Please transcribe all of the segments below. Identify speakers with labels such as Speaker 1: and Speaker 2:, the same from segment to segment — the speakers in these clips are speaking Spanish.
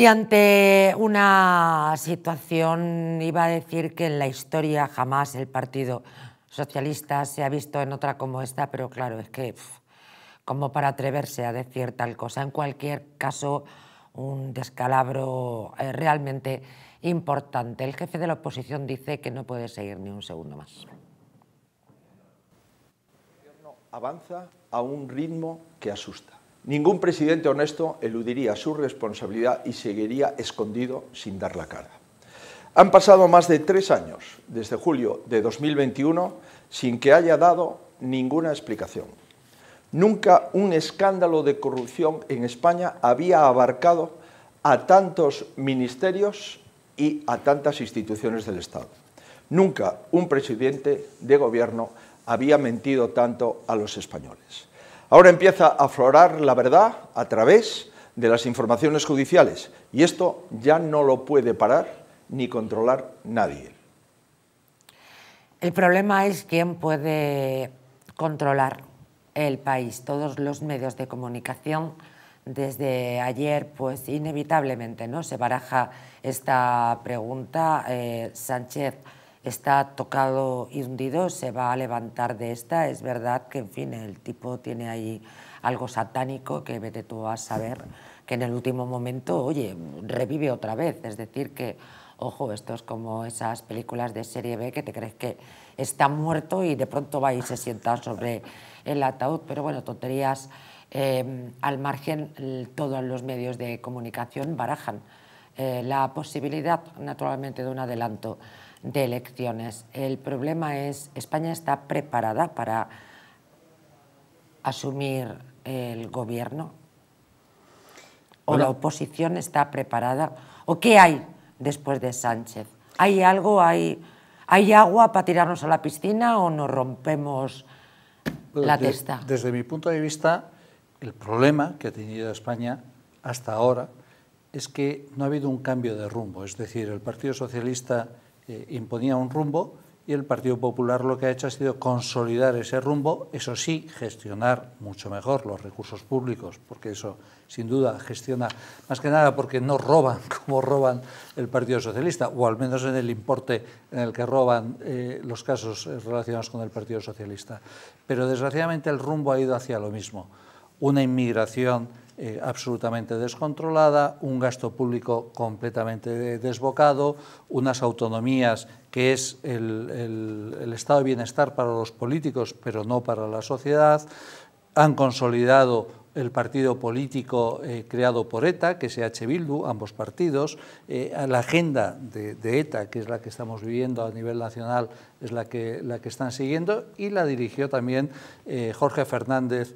Speaker 1: Y ante una situación, iba a decir que en la historia jamás el Partido Socialista se ha visto en otra como esta, pero claro, es que como para atreverse a decir tal cosa. En cualquier caso, un descalabro eh, realmente importante. El jefe de la oposición dice que no puede seguir ni un segundo más.
Speaker 2: El gobierno avanza a un ritmo que asusta. Ningún presidente honesto eludiría su responsabilidad y seguiría escondido sin dar la cara. Han pasado más de tres años, desde julio de 2021, sin que haya dado ninguna explicación. Nunca un escándalo de corrupción en España había abarcado a tantos ministerios y a tantas instituciones del Estado. Nunca un presidente de gobierno había mentido tanto a los españoles. Ahora empieza a aflorar la verdad a través de las informaciones judiciales y esto ya no lo puede parar ni controlar nadie.
Speaker 1: El problema es quién puede controlar el país. Todos los medios de comunicación desde ayer, pues inevitablemente, ¿no? Se baraja esta pregunta. Eh, Sánchez está tocado y hundido, se va a levantar de esta. Es verdad que, en fin, el tipo tiene ahí algo satánico que vete tú a saber que en el último momento, oye, revive otra vez. Es decir, que, ojo, esto es como esas películas de serie B que te crees que está muerto y de pronto va y se sienta sobre el ataúd. Pero bueno, tonterías em, al margen, todos los medios de comunicación barajan eh, la posibilidad, naturalmente, de un adelanto de elecciones. El problema es, España está preparada para asumir el gobierno o la oposición está preparada o qué hay después de Sánchez. ¿Hay algo? ¿Hay, hay agua para tirarnos a la piscina o nos rompemos
Speaker 3: la testa? Desde mi punto de vista, el problema que ha tenido España hasta ahora es que no ha habido un cambio de rumbo. Es decir, el Partido Socialista eh, imponía un rumbo y el Partido Popular lo que ha hecho ha sido consolidar ese rumbo, eso sí, gestionar mucho mejor los recursos públicos, porque eso sin duda gestiona, más que nada porque no roban como roban el Partido Socialista, o al menos en el importe en el que roban eh, los casos eh, relacionados con el Partido Socialista. Pero desgraciadamente el rumbo ha ido hacia lo mismo, una inmigración eh, absolutamente descontrolada, un gasto público completamente desbocado, unas autonomías que es el, estado de bienestar para los políticos, pero no para la sociedad. Han consolidado el partido político eh, creado por ETA, que es EH Bildu, ambos partidos, eh, la agenda de, ETA, que es la que estamos viviendo a nivel nacional, es la que, la que están siguiendo, y la dirigió también Jorge Fernández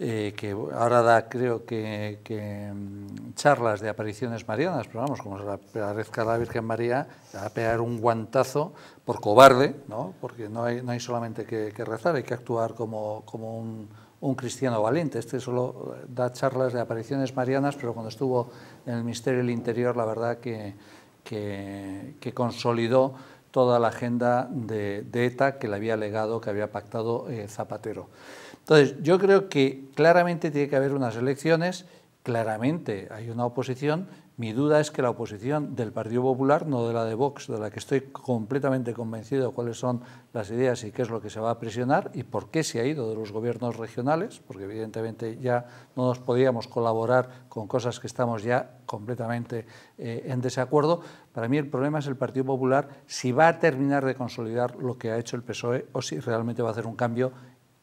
Speaker 3: eh, que ahora da, creo que, mm, charlas de apariciones marianas, pero vamos, como se aparezca la Virgen María, va a pegar un guantazo por cobarde, ¿no? porque no hay, no hay solamente que, rezar, hay que actuar como, un, cristiano valiente. Este solo da charlas de apariciones marianas, pero cuando estuvo en el Ministerio del Interior, la verdad que, consolidó toda la agenda de, ETA que le había legado, que había pactado eh, Zapatero. Entonces, yo creo que claramente tiene que haber unas elecciones, claramente hay una oposición. Mi duda es que la oposición del Partido Popular, no de la de Vox, de la que estoy completamente convencido de cuáles son las ideas y qué es lo que se va a presionar y por qué se ha ido de los gobiernos regionales, porque evidentemente ya no nos podíamos colaborar con cosas que estamos ya completamente eh, en desacuerdo. Para mí el problema es el Partido Popular si va a terminar de consolidar lo que ha hecho el PSOE o si realmente va a hacer un cambio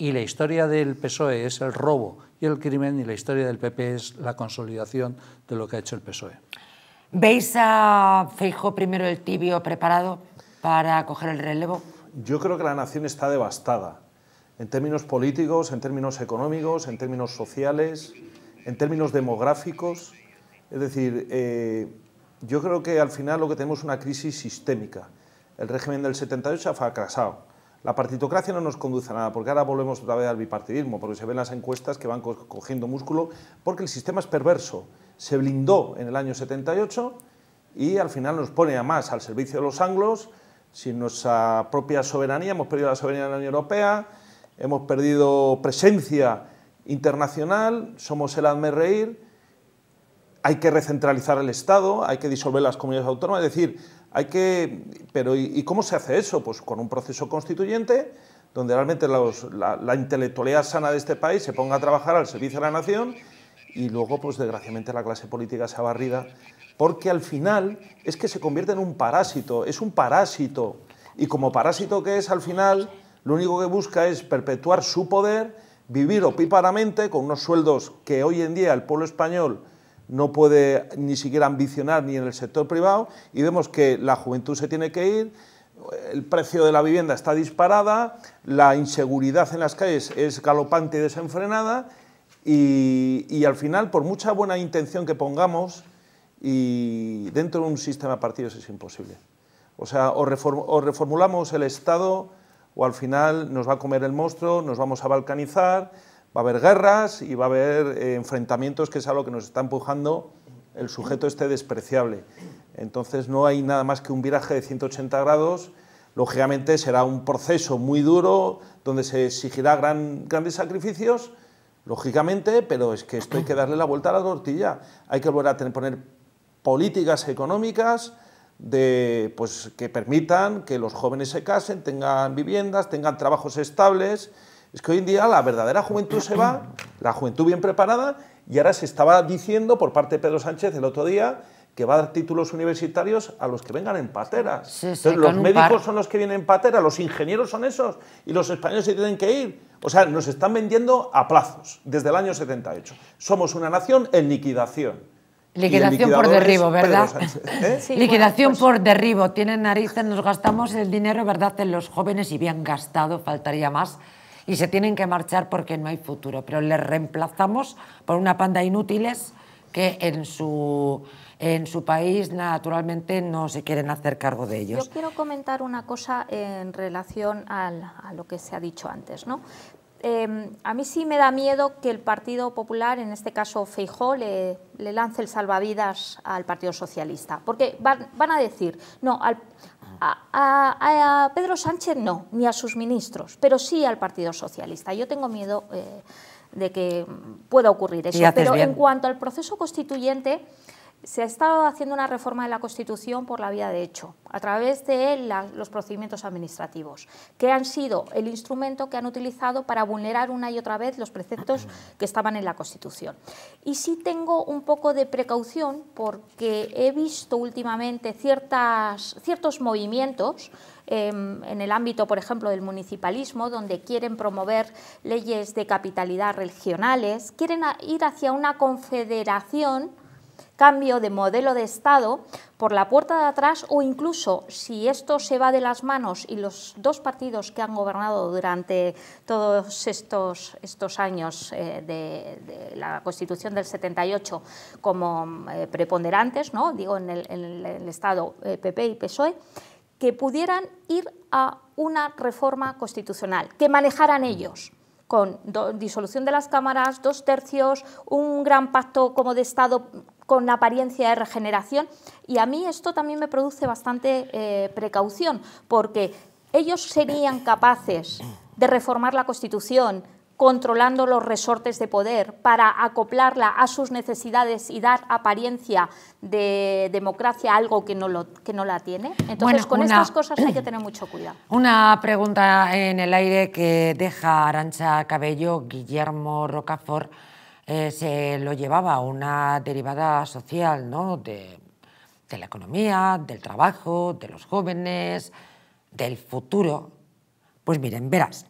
Speaker 3: y la historia del PSOE es el robo y el crimen y la historia del PP es la
Speaker 1: consolidación de lo que ha hecho el PSOE. ¿Veis a Feijóo primero el tibio preparado para coger el relevo?
Speaker 2: Yo creo que la nación está devastada en términos políticos, en términos económicos, en términos sociales, en términos demográficos. Es decir, eh, yo creo que al final lo que tenemos es una crisis sistémica. El régimen del 78 ha fracasado. La partitocracia no nos conduce a nada, porque ahora volvemos otra vez al bipartidismo, porque se ven las encuestas que van cogiendo músculo, porque el sistema es perverso. Se blindó en el año 78 y al final nos pone a más al servicio de los anglos, sin nuestra propia soberanía, hemos perdido la soberanía de la Unión Europea, hemos perdido presencia internacional, somos el hazme reír, hay que recentralizar el Estado, hay que disolver las comunidades autónomas, es decir, hay que, pero ¿y cómo se hace eso? Pues con un proceso constituyente donde realmente la, intelectualidad sana de este país se ponga a trabajar al servicio de la nación y luego, pues desgraciadamente, la clase política se ha barrida porque al final es que se convierte en un parásito, es un parásito y como parásito que es al final, lo único que busca es perpetuar su poder, vivir opíparamente con unos sueldos que hoy en día el pueblo español no puede ni siquiera ambicionar ni en el sector privado y vemos que la juventud se tiene que ir, el precio de la vivienda está disparada, la inseguridad en las calles es galopante y desenfrenada y, al final, por mucha buena intención que pongamos, y dentro de un sistema de partidos es imposible. O sea, o reformulamos el Estado o al final nos va a comer el monstruo, nos vamos a balcanizar, va a haber guerras y va a haber eh, enfrentamientos, que es algo que nos está empujando el sujeto este despreciable. Entonces no hay nada más que un viraje de 180 grados. Lógicamente será un proceso muy duro, donde se exigirá grandes sacrificios, lógicamente, pero es que esto hay que darle la vuelta a la tortilla. Hay que volver a poner políticas económicas de, pues, que permitan que los jóvenes se casen, tengan viviendas, tengan trabajos estables, es que hoy en día la verdadera juventud se va, la juventud bien preparada, y ahora se estaba diciendo por parte de Pedro Sánchez el otro día que va a dar títulos universitarios a los que vengan en patera. Sí, los médicos son los que vienen en patera, los ingenieros son esos, y los españoles se tienen que ir. O sea, nos están vendiendo a plazos desde el año 78. Somos una nación en liquidación.
Speaker 1: Liquidación por derribo, ¿verdad? ¿eh? Liquidación pues por derribo. Tienen narices, nos gastamos el dinero, ¿verdad?, en los jóvenes y bien gastado, faltaría más y se tienen que marchar porque no hay futuro, pero les reemplazamos por una panda inútiles que en su, en su país naturalmente no se quieren hacer cargo de ellos. Yo
Speaker 4: quiero comentar una cosa en relación al, a lo que se ha dicho antes. ¿no? Em, a mí sí me da miedo que el Partido Popular, en este caso Feijó, le, le lance el salvavidas al Partido Socialista, porque van, van a decir, no, al, a, Pedro Sánchez no, ni a sus ministros, pero sí al Partido Socialista. Yo tengo miedo eh, de que pueda ocurrir eso. Pero en cuanto al proceso constituyente, se ha estado haciendo una reforma de la Constitución por la vía de hecho, a través de los procedimientos administrativos, que han sido el instrumento que han utilizado para vulnerar una y otra vez los preceptos que estaban en la Constitución. Y sí tengo un poco de precaución porque he visto últimamente ciertas, ciertos movimientos em, en el ámbito, por ejemplo, del municipalismo, donde quieren promover leyes de capitalidad regionales, quieren ir hacia una confederación cambio de modelo de Estado por la puerta de atrás o incluso si esto se va de las manos y los dos partidos que han gobernado durante todos estos, estos años eh, de, la Constitución del 78 como eh, preponderantes, digo en el, Estado PP eh, y PSOE, que pudieran ir a una reforma constitucional, que manejaran ellos con disolución de las cámaras, dos tercios, un gran pacto como de Estado con apariencia de regeneración. Y a mí esto también me produce bastante eh, precaución, porque ellos serían capaces de reformar la Constitución, controlando los resortes de poder para acoplarla a sus necesidades y dar apariencia de democracia, algo que no, que no la tiene. Entonces, con estas cosas hay que tener mucho cuidado.
Speaker 1: Una pregunta en el aire que deja Arancha Cabello, Guillermo Rocafort. Eh, se lo llevaba una derivada social ¿no? de, de la economía, del trabajo, de los jóvenes, del futuro. Pues miren, verás,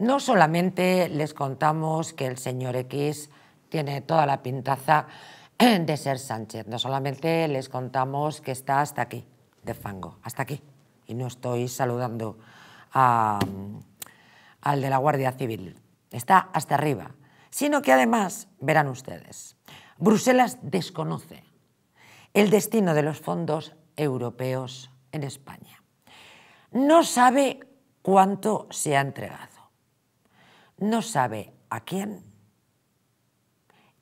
Speaker 1: no solamente les contamos que el señor X tiene toda la pintaza eh, de ser Sánchez, no solamente les contamos que está hasta aquí, de fango, hasta aquí. Y no estoy saludando mm, al de la Guardia Civil, está hasta arriba, sino que además, verán ustedes, Bruselas desconoce el destino de los fondos europeos en España. No sabe cuánto se ha entregado no sabe a quién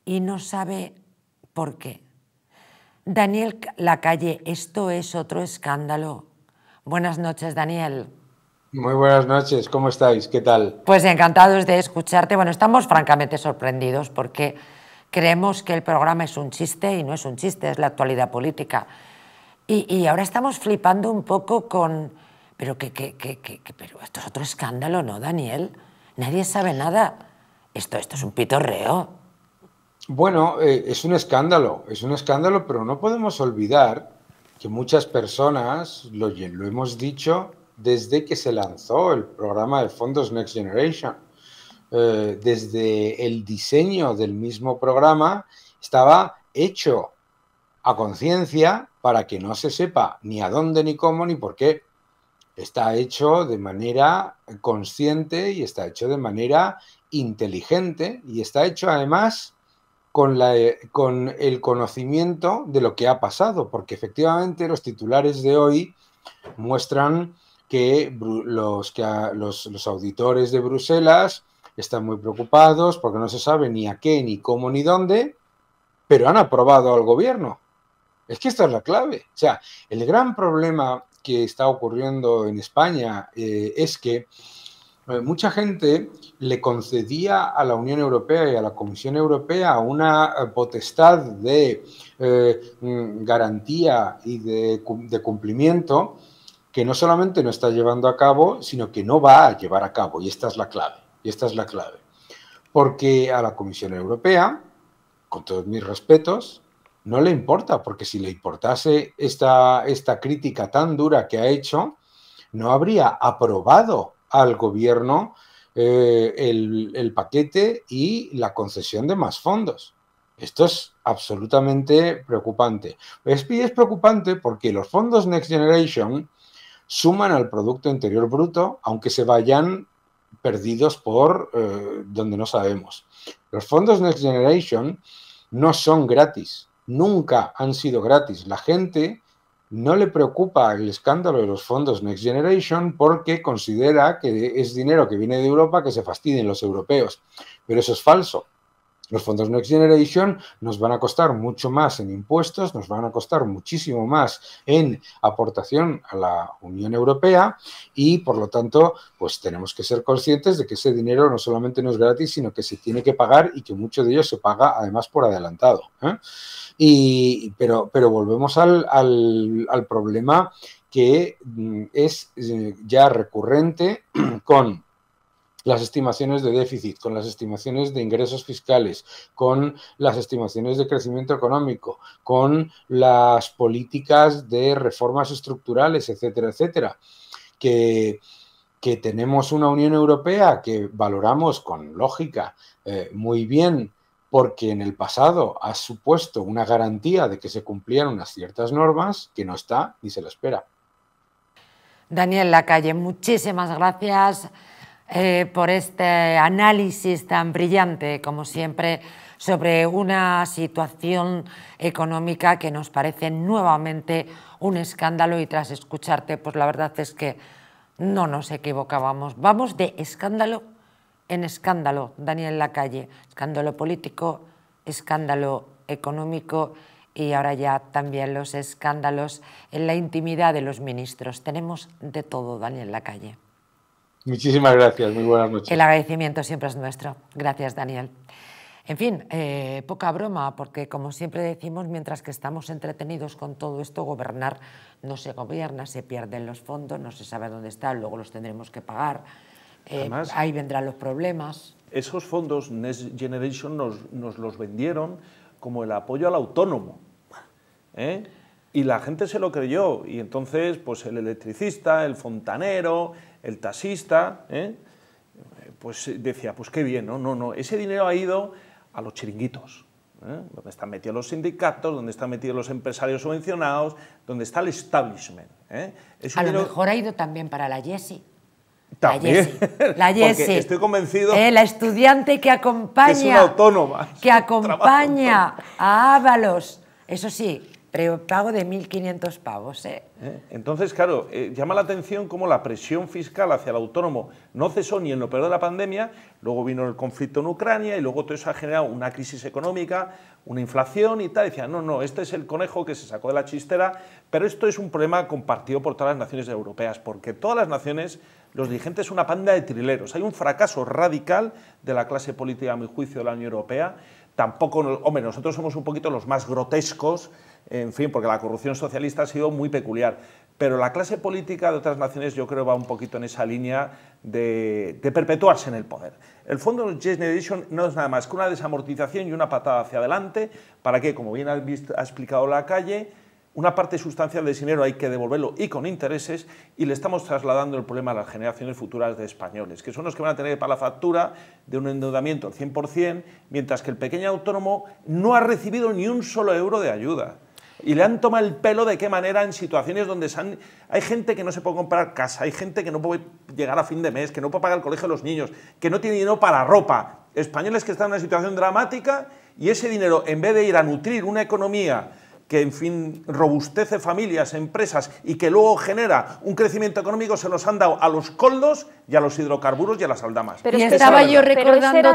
Speaker 1: y no sabe por qué. Daniel Lacalle, esto es otro escándalo. Buenas noches, Daniel.
Speaker 5: Muy buenas noches, ¿cómo estáis? ¿Qué tal? Pues
Speaker 1: encantados de escucharte. Bueno, estamos francamente sorprendidos porque creemos que el programa es un chiste y no es un chiste, es la actualidad política. Y, ahora estamos flipando un poco con... Pero, que, pero esto es otro escándalo, ¿no, Daniel? nadie sabe nada. Esto, esto es un pitorreo. Bueno, eh, es un
Speaker 5: escándalo, es un escándalo, pero no podemos olvidar que muchas personas, lo, hemos dicho desde que se lanzó el programa de fondos Next Generation, eh, desde el diseño del mismo programa, estaba hecho a conciencia para que no se sepa ni a dónde, ni cómo, ni por qué está hecho de manera consciente y está hecho de manera inteligente y está hecho además con, la, eh, con el conocimiento de lo que ha pasado, porque efectivamente los titulares de hoy muestran que los, que los, los auditores de Bruselas están muy preocupados porque no se sabe ni a qué, ni cómo, ni dónde, pero han aprobado al gobierno. Es que esta es la clave. O sea, el gran problema que está ocurriendo en España eh, es que eh, mucha gente le concedía a la Unión Europea y a la Comisión Europea una eh, potestad de mm, garantía y de, de, cumplimiento que no solamente no está llevando a cabo, sino que no va a llevar a cabo. Y esta es la clave. Y esta es la clave. Porque a la Comisión Europea, con todos mis respetos, no le importa, porque si le importase esta, esta crítica tan dura que ha hecho, no habría aprobado al gobierno eh, el, paquete y la concesión de más fondos. Esto es absolutamente preocupante. Es, es preocupante porque los fondos Next Generation suman al Producto Interior Bruto, aunque se vayan perdidos por eh, donde no sabemos. Los fondos Next Generation no son gratis nunca han sido gratis. La gente no le preocupa el escándalo de los fondos Next Generation porque considera que es dinero que viene de Europa que se fastidien los europeos. Pero eso es falso. Los fondos Next Generation nos van a costar mucho más en impuestos, nos van a costar muchísimo más en aportación a la Unión Europea y, por lo tanto, pues tenemos que ser conscientes de que ese dinero no solamente no es gratis, sino que se tiene que pagar y que mucho de ello se paga además por adelantado. ¿eh? Y, pero, pero volvemos al problema que mm, es eh, ya recurrente con las estimaciones de déficit, con las estimaciones de ingresos fiscales, con las estimaciones de crecimiento económico, con las políticas de reformas estructurales, etcétera, etcétera, que, tenemos una Unión Europea que valoramos con lógica eh, muy bien porque en el pasado ha supuesto una garantía de que se cumplían unas ciertas normas que no está ni se lo espera.
Speaker 1: Daniel Lacalle, muchísimas gracias. Eh, por este análisis tan brillante, como siempre, sobre una situación económica que nos parece nuevamente un escándalo y tras escucharte, pues la verdad es que no nos equivocábamos. Vamos de escándalo en escándalo, Daniel Lacalle, escándalo político, escándalo económico y ahora ya también los escándalos en la intimidad de los ministros. Tenemos de todo, Daniel Lacalle. Muchísimas gracias, muy buenas noches. El agradecimiento siempre es nuestro. Gracias, Daniel. En fin, eh, poca broma, porque como siempre decimos, mientras que estamos entretenidos con todo esto, gobernar no se gobierna, se pierden los fondos, no se sabe dónde están, luego los tendremos que pagar, eh, ahí vendrán los problemas.
Speaker 2: Esos fondos Next Generation nos, los vendieron como el apoyo al autónomo. ¿eh? Y la gente se lo creyó, y entonces pues el electricista, el fontanero, el taxista, ¿eh? pues decía, pues qué bien, no, no, no, ese dinero ha ido a los chiringuitos, ¿eh? donde están metidos los sindicatos, donde están metidos los empresarios subvencionados, donde está el establishment. ¿eh? a lo
Speaker 1: mejor ha ido también para la Jessie.
Speaker 2: La
Speaker 1: Jessie. estoy convencido. la estudiante que acompaña. Que
Speaker 2: autónoma.
Speaker 1: Que acompaña a Ábalos. Eso sí, pago de 1.500 pavos. ¿eh?
Speaker 2: ¿eh? Entonces, claro, eh, llama la atención cómo la presión fiscal hacia el autónomo no cesó ni en lo peor de la pandemia, luego vino el conflicto en Ucrania y luego todo eso ha generado una crisis económica, una inflación y tal. Decía, decían, no, no, este es el conejo que se sacó de la chistera, pero esto es un problema compartido por todas las naciones europeas, porque todas las naciones, los dirigentes son una panda de trileros. Hay un fracaso radical de la clase política, a mi juicio, de la Unión Europea. Tampoco, hombre, nosotros somos un poquito los más grotescos en fin, porque la corrupción socialista ha sido muy peculiar. Pero la clase política de otras naciones yo creo va un poquito en esa línea de, perpetuarse en el poder. El fondo de Generation no es nada más que una desamortización y una patada hacia adelante para que, como bien ha, explicado la calle, una parte sustancial de ese dinero hay que devolverlo y con intereses y le estamos trasladando el problema a las generaciones futuras de españoles, que son los que van a tener para la factura de un endeudamiento al 100%, mientras que el pequeño autónomo no ha recibido ni un solo euro de ayuda. Y le han tomado el pelo de qué manera en situaciones donde hay gente que no se puede comprar casa, hay gente que no puede llegar a fin de mes, que no puede pagar el colegio de los niños, que no tiene dinero para ropa. Españoles que están en una situación dramática y ese dinero, en vez de ir a nutrir una economía que en fin robustece familias, empresas y que luego genera un crecimiento económico se los han dado a los coldos y a los hidrocarburos y a las aldamas. Pero
Speaker 4: estaba yo recordando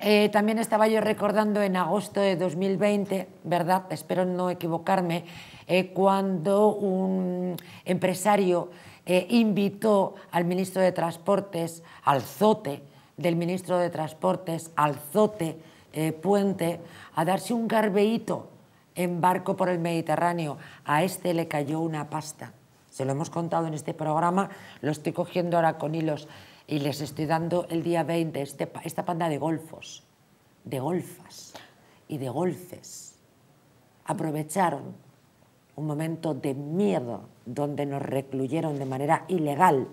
Speaker 1: eh, también, estaba yo recordando en agosto de 2020, verdad, espero no equivocarme, eh, cuando un empresario eh, invitó al ministro de Transportes, al zote del ministro de Transportes, al zote Puente, a darse un garbeíto en barco por el Mediterráneo. A este le cayó una pasta. Se lo hemos contado en este programa, lo estoy cogiendo ahora con hilos y les estoy dando el día 20 este esta panda de golfos, de golfas y de golfes. Aprovecharon un momento de miedo donde nos recluyeron de manera ilegal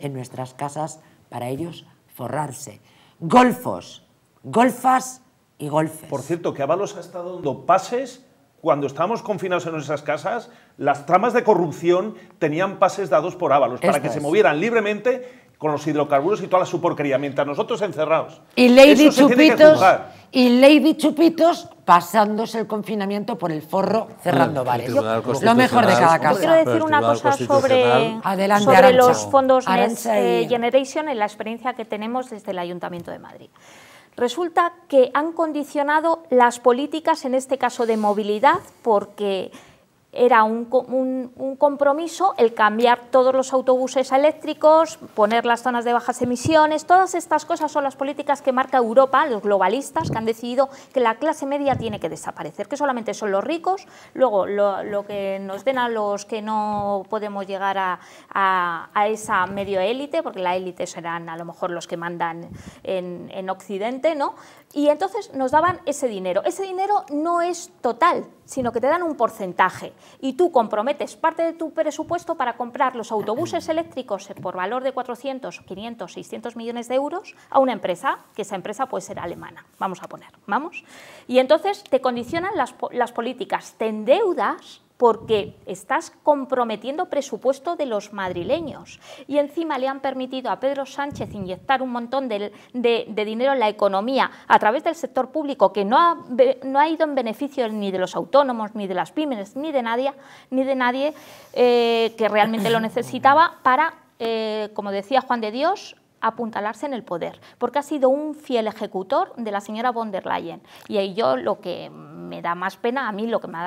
Speaker 1: en nuestras casas para ellos forrarse. Golfos,
Speaker 2: golfas y golfes. Por cierto, que Avalos ha estado dando pases cuando estábamos confinados en nuestras casas, las tramas de corrupción tenían pases dados por Ábalos para que se movieran libremente con los hidrocarburos y toda la su porquería, mientras nosotros encerrados. Y Lady Chupitos
Speaker 1: y Lady Chupitos pasándose el confinamiento por el forro cerrando bares. Lo mejor de cada casa. Yo quiero decir una cosa sobre, los fondos Next eh,
Speaker 4: Generation en la experiencia que tenemos desde el Ayuntamiento de Madrid. Resulta que han condicionado las políticas, en este caso de movilidad, porque era un, compromiso el cambiar todos los autobuses eléctricos, poner las zonas de bajas emisiones, todas estas cosas son las políticas que marca Europa, los globalistas, que han decidido que la clase media tiene que desaparecer, que solamente son los ricos, luego lo, que nos den a los que no podemos llegar a, a, a esa medio élite, porque la élite serán a lo mejor los que mandan en, en Occidente, ¿no? Y entonces nos daban ese dinero. Ese dinero no es total, sino que te dan un porcentaje y tú comprometes parte de tu presupuesto para comprar los autobuses eléctricos eh, por valor de 400, 500, 600 millones de euros a una empresa, que esa empresa puede ser alemana, vamos a poner, vamos. Y entonces te condicionan las, políticas, te endeudas porque estás comprometiendo presupuesto de los madrileños. Y encima le han permitido a Pedro Sánchez inyectar un montón de, dinero en la economía a través del sector público que no ha, no ha, ido en beneficio ni de los autónomos, ni de las pymes, ni de nadie, ni de nadie eh, que realmente lo necesitaba para eh, como decía Juan de Dios, apuntalarse en el poder, porque ha sido un fiel ejecutor de la señora von der Leyen. Y yo lo que me da más pena, a mí lo que me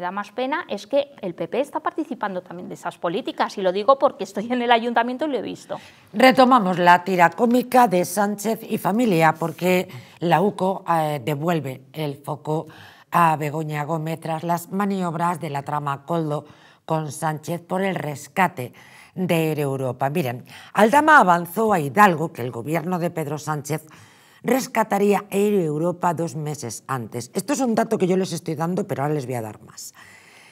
Speaker 4: da, más pena es que el PP está participando también de esas políticas, y lo digo porque estoy en el ayuntamiento y lo he visto.
Speaker 1: Retomamos la tira cómica de Sánchez y familia, porque la UCO eh, devuelve el foco a Begoña Gómez tras las maniobras de la trama Coldo con Sánchez por el rescate de Europa. Miren, Aldama avanzó a Hidalgo que el gobierno de Pedro Sánchez rescataría Air Europa dos meses antes. Esto es un dato que yo les estoy dando, pero ahora les voy a dar más.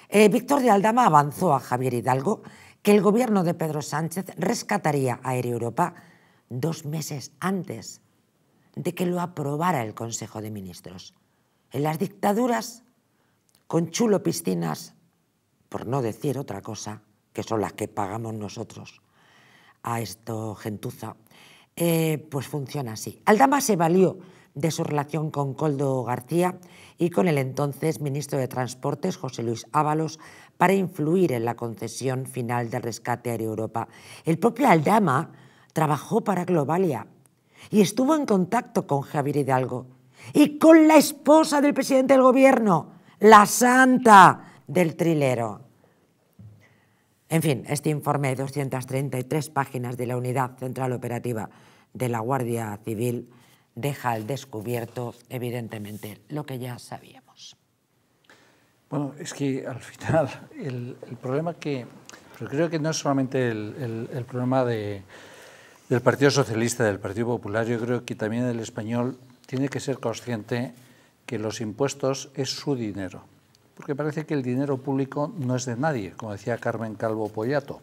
Speaker 1: Eh, Víctor de Aldama avanzó a Javier Hidalgo que el gobierno de Pedro Sánchez rescataría Europa dos meses antes de que lo aprobara el Consejo de Ministros. En las dictaduras, con chulo piscinas, por no decir otra cosa, que son las que pagamos nosotros a esto gentuza, eh, pues funciona así. Aldama se valió de su relación con Coldo García y con el entonces ministro de Transportes, José Luis Ábalos, para influir en la concesión final del rescate a Europa. El propio Aldama trabajó para Globalia y estuvo en contacto con Javier Hidalgo y con la esposa del presidente del gobierno, la santa del trilero. En fin, este informe de 233 páginas de la Unidad Central Operativa de la Guardia Civil deja al descubierto, evidentemente, lo que ya sabíamos. Bueno, es que al final el, problema que... Pero creo que no es
Speaker 3: solamente el, problema del Partido Socialista, del Partido Popular, yo creo que también el español tiene que ser consciente que los impuestos es su dinero porque parece que el dinero público no es de nadie, como decía Carmen Calvo Pollato,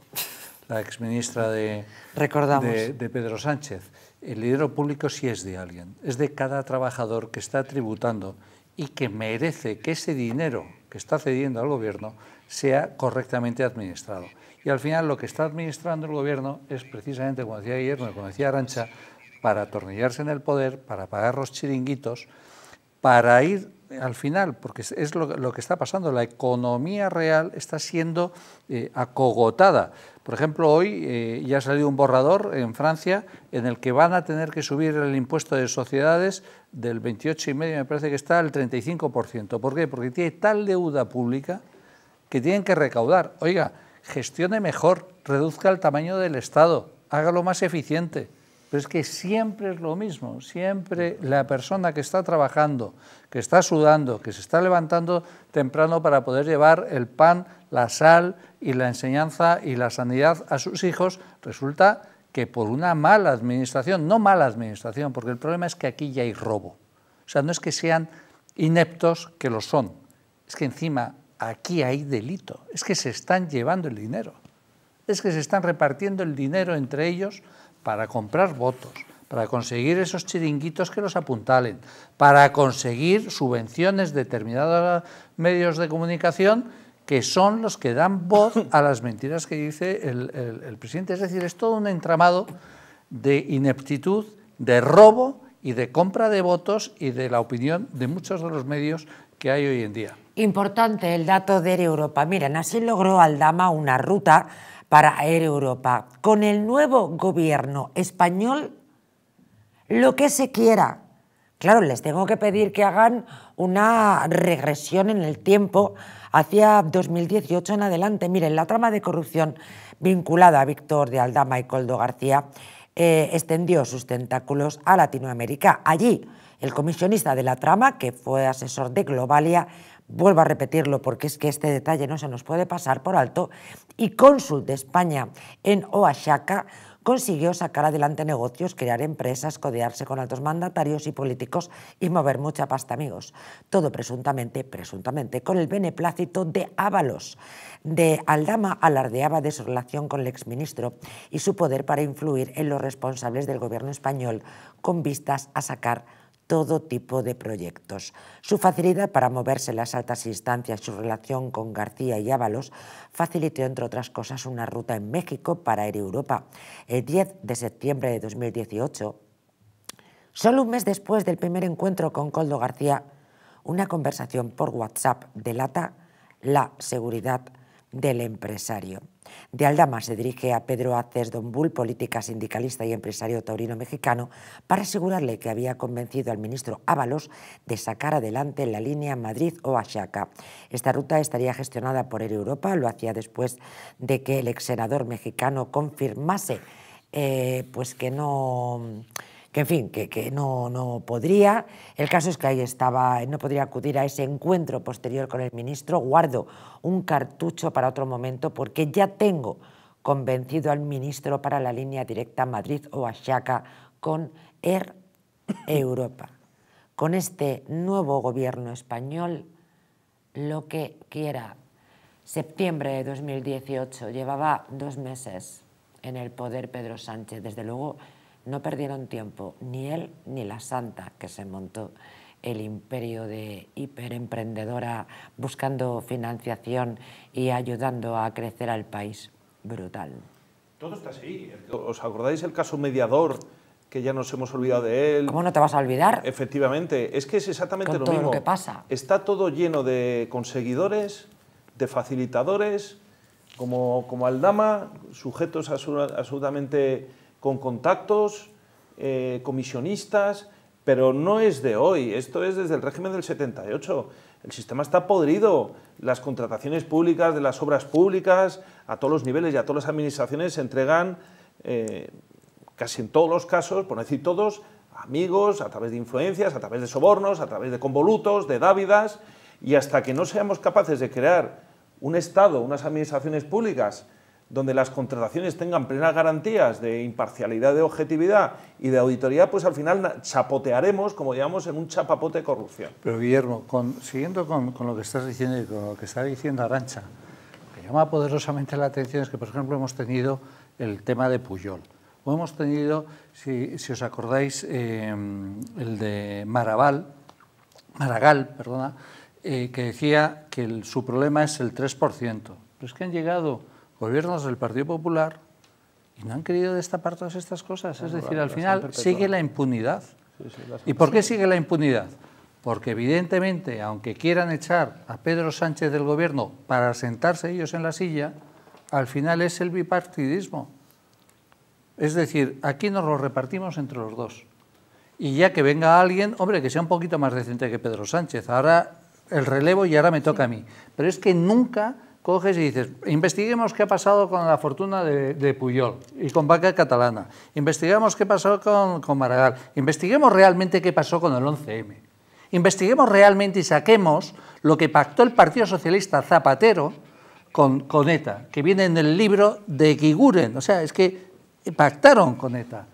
Speaker 3: la exministra de, de, Pedro Sánchez. El dinero público sí es de alguien, es de cada trabajador que está tributando y que merece que ese dinero que está cediendo al gobierno sea correctamente administrado. Y al final lo que está administrando el gobierno es precisamente, como decía ayer, como decía Arancha, para atornillarse en el poder, para pagar los chiringuitos, para ir al final, porque es lo, que está pasando, la economía real está siendo eh, acogotada. Por ejemplo, hoy eh, ya ha salido un borrador en Francia en el que van a tener que subir el impuesto de sociedades del 28,5, me parece que está al 35%. ¿Por qué? Porque tiene tal deuda pública que tienen que recaudar. Oiga, gestione mejor, reduzca el tamaño del Estado, hágalo más eficiente. Pero es que siempre es lo mismo, siempre la persona que está trabajando, que está sudando, que se está levantando temprano para poder llevar el pan, la sal y la enseñanza y la sanidad a sus hijos, resulta que por una mala administración, no mala administración, porque el problema es que aquí ya hay robo. O sea, no es que sean ineptos que lo son, es que encima aquí hay delito, es que se están llevando el dinero, es que se están repartiendo el dinero entre ellos para comprar votos, para conseguir esos chiringuitos que los apuntalen, para conseguir subvenciones de determinados medios de comunicación que son los que dan voz a las mentiras que dice el, presidente. Es decir, es todo un entramado de ineptitud, de robo y de compra de votos y de la opinión de muchos de los medios que hay hoy en día.
Speaker 1: Importante el dato de Europa. Miren, así logró Aldama una ruta para Europa. Con el nuevo gobierno español, lo que se quiera. Claro, les tengo que pedir que hagan una regresión en el tiempo hacia 2018 en adelante. Miren, la trama de corrupción vinculada a Víctor de Aldama y Coldo García eh, extendió sus tentáculos a Latinoamérica. Allí, el comisionista de la trama, que fue asesor de Globalia, vuelvo a repetirlo porque es que este detalle no se nos puede pasar por alto, y cónsul de España en Oaxaca, consiguió sacar adelante negocios, crear empresas, codearse con altos mandatarios y políticos y mover mucha pasta, amigos. Todo presuntamente, presuntamente, con el beneplácito de Ábalos. De Aldama alardeaba de su relación con el exministro y su poder para influir en los responsables del gobierno español con vistas a sacar todo tipo de proyectos. Su facilidad para moverse en las altas instancias su relación con García y Ábalos facilitó, entre otras cosas, una ruta en México para ir a Europa. El 10 de septiembre de 2018, solo un mes después del primer encuentro con Coldo García, una conversación por WhatsApp delata la seguridad del empresario. De Aldama se dirige a Pedro Aces Bull política sindicalista y empresario taurino mexicano, para asegurarle que había convencido al ministro Ábalos de sacar adelante la línea Madrid-Oaxaca. Esta ruta estaría gestionada por Europa, lo hacía después de que el ex senador mexicano confirmase eh, pues que no que en fin, que, que no, no, podría. El caso es que ahí estaba, no podría acudir a ese encuentro posterior con el ministro. Guardo un cartucho para otro momento porque ya tengo convencido al ministro para la línea directa Madrid o con Air Europa. Con este nuevo gobierno español, lo que quiera. Septiembre de 2018, llevaba dos meses en el poder Pedro Sánchez, desde luego no perdieron tiempo ni él ni la santa que se montó el imperio de hiperemprendedora buscando financiación y ayudando a crecer al país. Brutal.
Speaker 2: Todo está así. ¿Os acordáis el caso mediador? que ya nos hemos olvidado de él.
Speaker 1: ¿Cómo no te vas a olvidar?
Speaker 2: Efectivamente, es que es exactamente lo mismo. pasa. Está todo lleno de conseguidores, de facilitadores, como, como Aldama, sujetos absolutamente con contactos, eh, comisionistas, pero no es de hoy, esto es desde el régimen del 78. El sistema está podrido, las contrataciones públicas, de las obras públicas, a todos los niveles y a todas las administraciones se entregan, eh, casi en todos los casos, por no decir todos, amigos, a través de influencias, a través de sobornos, a través de convolutos, de dávidas, y hasta que no seamos capaces de crear un Estado, unas administraciones públicas donde las contrataciones tengan plenas garantías de imparcialidad, de objetividad y de auditoría, pues al final chapotearemos, como digamos, en un chapapote de corrupción.
Speaker 3: Pero Guillermo, siguiendo con, lo que estás diciendo y con lo que está diciendo Arancha, lo que llama poderosamente la atención es que, por ejemplo, hemos tenido el tema de Puyol. O hemos tenido, si, os acordáis, eh, el de Maraval, Maragall, perdona, eh, que decía que su problema es el 3%. Pero es que han llegado gobiernos del Partido Popular y no han querido destapar todas estas cosas. es decir, al final sigue la impunidad. ¿Y por qué sigue la impunidad? Porque evidentemente, aunque quieran echar a Pedro Sánchez del gobierno para sentarse ellos en la silla, al final es el bipartidismo. Es decir, aquí nos lo repartimos entre los dos. Y ya que venga alguien, hombre, que sea un poquito más decente que Pedro Sánchez. Ahora el relevo y ahora me toca a mí. Pero es que nunca coges y dices, investiguemos qué ha pasado con la fortuna de, Puyol y con Vaca Catalana, investiguemos qué pasó con, con Maragall, investiguemos realmente qué pasó con el 11M, investiguemos realmente y saquemos lo que pactó el Partido Socialista Zapatero con, ETA, que viene en el libro de Giguren. o sea, es que pactaron con ETA.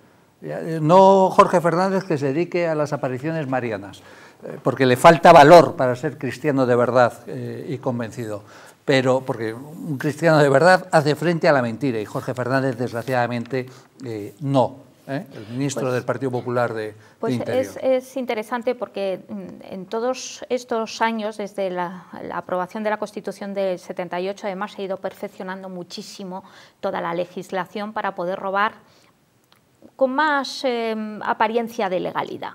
Speaker 3: Eh, no Jorge Fernández que se dedique a las apariciones marianas, eh, porque le falta valor para ser cristiano de verdad eh, y convencido pero porque un cristiano de verdad hace frente a la mentira y Jorge Fernández desgraciadamente eh, no. ¿eh? El ministro pues del Partido Popular de, pues Interior. Es,
Speaker 4: es, interesante porque en todos estos años, desde la, aprobación de la Constitución del 78, además se ha ido perfeccionando muchísimo toda la legislación para poder robar con más em, apariencia de legalidad.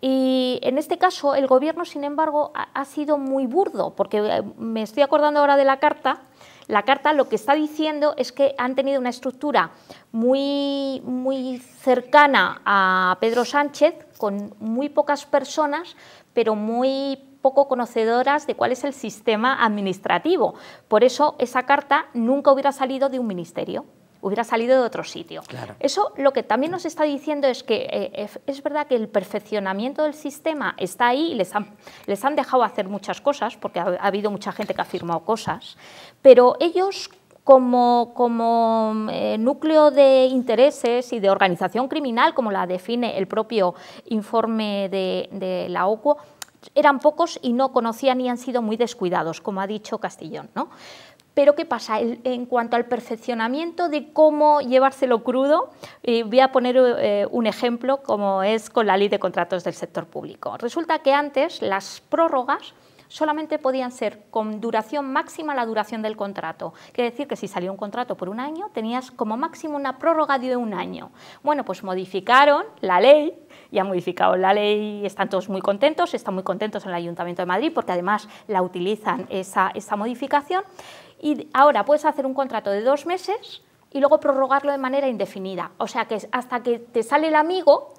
Speaker 4: Y en este caso, el gobierno, sin embargo, ha, sido muy burdo, porque eh, me estoy acordando ahora de la carta. La carta lo que está diciendo es que han tenido una estructura muy, muy cercana a Pedro Sánchez, con muy pocas personas, pero muy poco conocedoras de cuál es el sistema administrativo. Por eso esa carta nunca hubiera salido de un ministerio hubiera salido de otro sitio. Eso lo que también nos está diciendo es que eh, eh, es verdad que el perfeccionamiento del sistema está ahí y les han, les han dejado hacer muchas cosas, porque ha, habido mucha gente que ha firmado cosas, pero ellos como, como eh, núcleo de intereses y de organización criminal, como la define el propio informe de, la OCU, eran pocos y no conocían y han sido muy descuidados, como ha dicho Castellón. ¿no? Pero ¿qué pasa? en cuanto al perfeccionamiento de cómo llevárselo crudo, y eh, voy a poner eh, un ejemplo como es con la ley de contratos del sector público. Resulta que antes las prórrogas solamente podían ser con duración máxima la duración del contrato. Quiere decir que si salió un contrato por un año, tenías como máximo una prórroga de un año. Bueno, pues modificaron la ley ya ha modificado la ley, están todos muy contentos, están muy contentos en el Ayuntamiento de Madrid porque además la utilizan esa, esa modificación. Y ahora puedes hacer un contrato de dos meses y luego prorrogarlo de manera indefinida. O sea que hasta que te sale el amigo,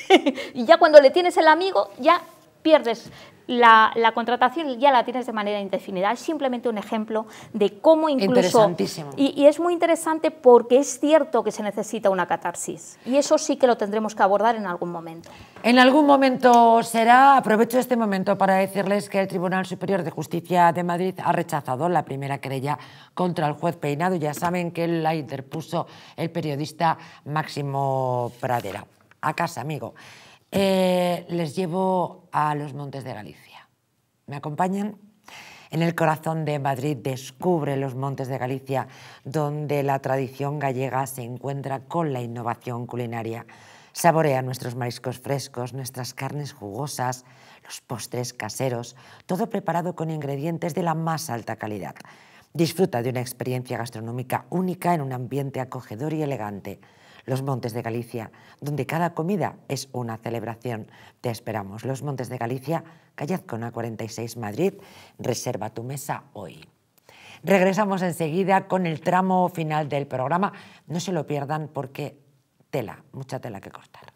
Speaker 4: y ya cuando le tienes el amigo, ya pierdes la, contratación ya la tienes de manera indefinida. Es simplemente un ejemplo de cómo incluso... Interesantísimo. Y, y, es muy interesante porque es cierto que se necesita una catarsis. Y eso sí que lo tendremos que abordar en algún momento.
Speaker 1: En algún momento será. Aprovecho este momento para decirles que el Tribunal Superior de Justicia de Madrid ha rechazado la primera querella contra el juez Peinado. Ya saben que la interpuso el periodista Máximo Pradera. A casa, amigo. Eh, les llevo a los montes de Galicia. ¿Me acompañan? En el corazón de Madrid descubre los montes de Galicia, donde la tradición gallega se encuentra con la innovación culinaria. Saborea nuestros mariscos frescos, nuestras carnes jugosas, los postres caseros, todo preparado con ingredientes de la más alta calidad. Disfruta de una experiencia gastronómica única en un ambiente acogedor y elegante. Los Montes de Galicia, donde cada comida es una celebración. Te esperamos. Los Montes de Galicia, a 46 Madrid. Reserva tu mesa hoy. Regresamos enseguida con el tramo final del programa. No se lo pierdan porque tela, mucha tela que cortar.